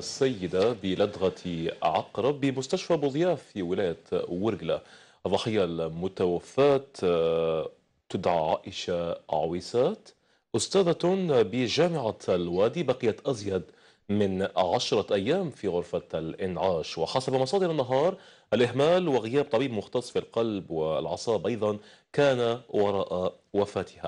سيدة بلدغة عقرب بمستشفى بوضياف في ولاية ورقلة الضحية المتوفاة تدعى عائشة عويسات أستاذة بجامعة الوادي بقيت أزيد من عشرة أيام في غرفة الإنعاش وحسب مصادر النهار الإهمال وغياب طبيب مختص في القلب والأعصاب أيضا كان وراء وفاتها